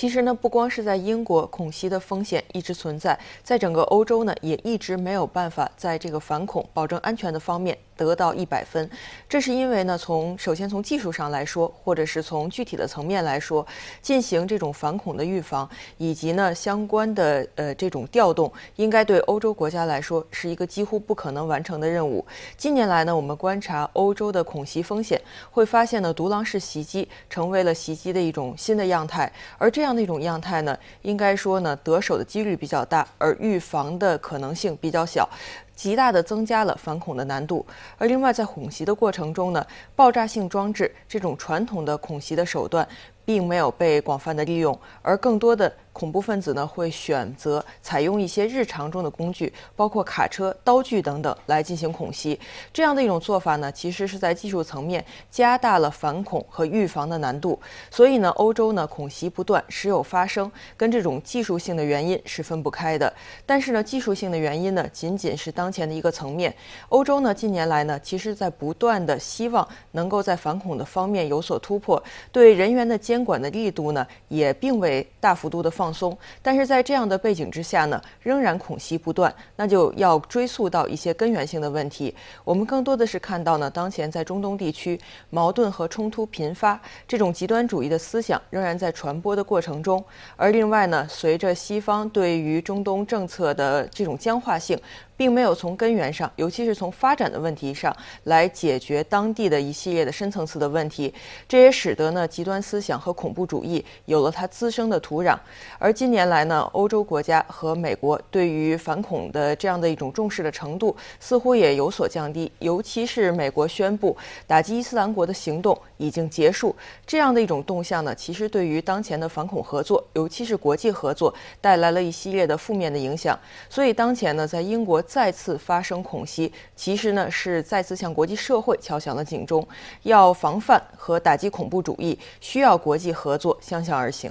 其实呢，不光是在英国，恐袭的风险一直存在，在整个欧洲呢，也一直没有办法在这个反恐、保证安全的方面得到一百分。这是因为呢，从首先从技术上来说，或者是从具体的层面来说，进行这种反恐的预防，以及呢相关的呃这种调动，应该对欧洲国家来说是一个几乎不可能完成的任务。近年来呢，我们观察欧洲的恐袭风险，会发现呢，独狼式袭击成为了袭击的一种新的样态，而这样。那种样态呢，应该说呢，得手的几率比较大，而预防的可能性比较小。极大的增加了反恐的难度，而另外在恐袭的过程中呢，爆炸性装置这种传统的恐袭的手段，并没有被广泛的利用，而更多的恐怖分子呢会选择采用一些日常中的工具，包括卡车、刀具等等来进行恐袭。这样的一种做法呢，其实是在技术层面加大了反恐和预防的难度。所以呢，欧洲呢恐袭不断，时有发生，跟这种技术性的原因是分不开的。但是呢，技术性的原因呢，仅仅是当当前的一个层面，欧洲呢近年来呢，其实在不断的希望能够在反恐的方面有所突破，对人员的监管的力度呢也并未大幅度的放松，但是在这样的背景之下呢，仍然恐袭不断，那就要追溯到一些根源性的问题。我们更多的是看到呢，当前在中东地区矛盾和冲突频发，这种极端主义的思想仍然在传播的过程中。而另外呢，随着西方对于中东政策的这种僵化性，并没有。从根源上，尤其是从发展的问题上来解决当地的一系列的深层次的问题，这也使得呢极端思想和恐怖主义有了它滋生的土壤。而近年来呢，欧洲国家和美国对于反恐的这样的一种重视的程度似乎也有所降低，尤其是美国宣布打击伊斯兰国的行动已经结束，这样的一种动向呢，其实对于当前的反恐合作，尤其是国际合作，带来了一系列的负面的影响。所以当前呢，在英国再次。次发生恐袭，其实呢是再次向国际社会敲响了警钟，要防范和打击恐怖主义，需要国际合作相向而行。